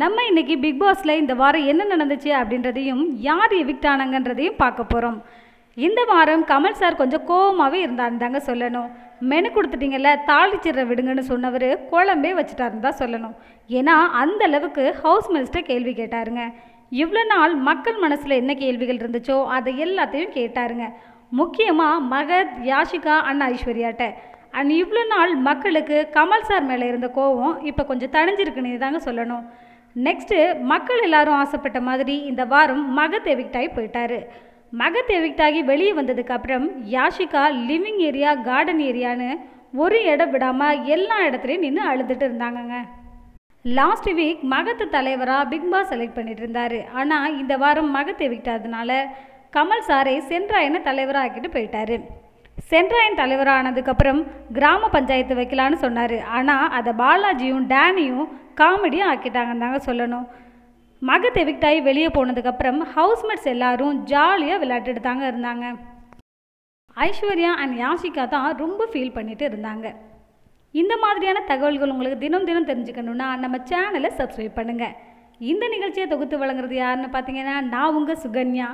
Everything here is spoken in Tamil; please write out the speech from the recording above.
நம்ம இன்றைக்கி பிக் பாஸில் இந்த வாரம் என்ன நடந்துச்சு அப்படின்றதையும் யார் எவிக்ட் ஆனாங்கன்றதையும் பார்க்க போகிறோம் இந்த வாரம் கமல் சார் கொஞ்சம் கோபமாகவே இருந்தாருன்னு தாங்க சொல்லணும் மெனு கொடுத்துட்டிங்கல்ல தாளிச்சிடுற விடுங்கன்னு சொன்னவர் குழம்பே வச்சுட்டாருன்னு தான் சொல்லணும் ஏன்னா அந்த அளவுக்கு ஹவுஸ் மினிஸ்டர் கேள்வி கேட்டாருங்க இவ்வளோ நாள் மக்கள் மனசில் என்ன கேள்விகள் இருந்துச்சோ அதை எல்லாத்தையும் கேட்டாருங்க முக்கியமாக மகத் யாஷிகா அண்ணா ஐஸ்வர்யாட்ட அண்ட் இவ்வளோ நாள் மக்களுக்கு கமல் சார் மேலே இருந்த கோவம் இப்போ கொஞ்சம் தணிஞ்சிருக்குன்னு தாங்க சொல்லணும் நெக்ஸ்ட்டு மக்கள் எல்லாரும் ஆசைப்பட்ட மாதிரி இந்த வாரம் மகத் எவிக்டாகி போயிட்டாரு மகத் எவிக்டாகி வெளியே வந்ததுக்கு அப்புறம் யாஷிகா லிவிங் ஏரியா கார்டன் ஏரியான்னு ஒரு இடம் விடாமல் எல்லா இடத்துலையும் நின்று அழுதுட்டு இருந்தாங்கங்க லாஸ்ட் வீக் மகத்து தலைவராக பிக்பாஸ் செலக்ட் பண்ணிட்டு இருந்தார் ஆனால் இந்த வாரம் மகத் எவிக்டாதனால கமல் சாரை சென்ட்ராயனை தலைவராக ஆக்கிட்டு போயிட்டாரு சென்ட்ராயன் தலைவர் ஆனதுக்கப்புறம் கிராம பஞ்சாயத்து வைக்கலான்னு சொன்னார் ஆனால் அதை பாலாஜியும் டேனியும் காமெடியும் ஆக்கிட்டாங்கன்னு தாங்க சொல்லணும் மகத் எவிக்டாயி வெளியே போனதுக்கப்புறம் ஹவுஸ்மேட்ஸ் எல்லாரும் ஜாலியாக விளையாட்டுட்டு தாங்க இருந்தாங்க ஐஸ்வர்யா அண்ட் யாஷிகா தான் ரொம்ப ஃபீல் பண்ணிட்டு இருந்தாங்க இந்த மாதிரியான தகவல்கள் உங்களுக்கு தினம் தினம் தெரிஞ்சுக்கணுன்னா நம்ம சேனலை சப்ஸ்கிரைப் பண்ணுங்கள் இந்த நிகழ்ச்சியை தொகுத்து வழங்குறது யாருன்னு பார்த்தீங்கன்னா நான் உங்கள் சுகன்யா